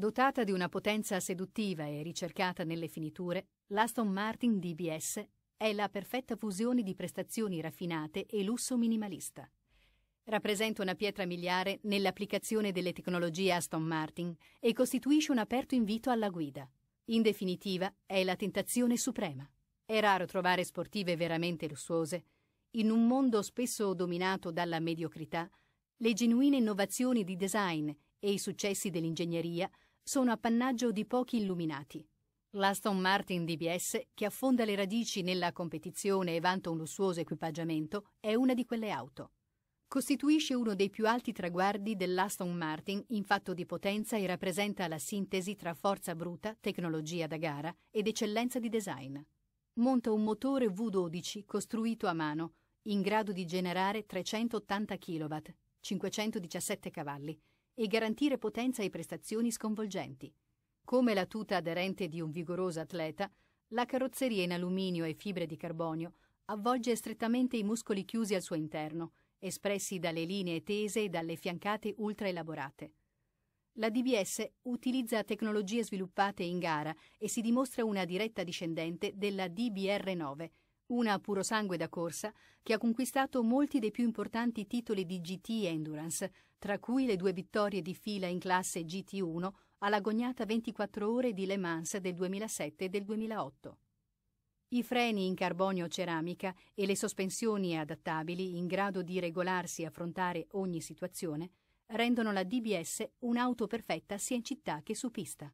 Dotata di una potenza seduttiva e ricercata nelle finiture, l'Aston Martin DBS è la perfetta fusione di prestazioni raffinate e lusso minimalista. Rappresenta una pietra miliare nell'applicazione delle tecnologie Aston Martin e costituisce un aperto invito alla guida. In definitiva, è la tentazione suprema. È raro trovare sportive veramente lussuose. In un mondo spesso dominato dalla mediocrità, le genuine innovazioni di design e i successi dell'ingegneria sono appannaggio di pochi illuminati. L'Aston Martin DBS, che affonda le radici nella competizione e vanta un lussuoso equipaggiamento, è una di quelle auto. Costituisce uno dei più alti traguardi dell'Aston Martin in fatto di potenza e rappresenta la sintesi tra forza bruta, tecnologia da gara ed eccellenza di design. Monta un motore V12 costruito a mano, in grado di generare 380 kW, 517 cavalli e garantire potenza e prestazioni sconvolgenti. Come la tuta aderente di un vigoroso atleta, la carrozzeria in alluminio e fibre di carbonio avvolge strettamente i muscoli chiusi al suo interno, espressi dalle linee tese e dalle fiancate ultra elaborate. La DBS utilizza tecnologie sviluppate in gara e si dimostra una diretta discendente della DBR9, una sangue da corsa che ha conquistato molti dei più importanti titoli di GT Endurance, tra cui le due vittorie di fila in classe GT1 all'agognata 24 ore di Le Mans del 2007 e del 2008. I freni in carbonio ceramica e le sospensioni adattabili in grado di regolarsi e affrontare ogni situazione rendono la DBS un'auto perfetta sia in città che su pista.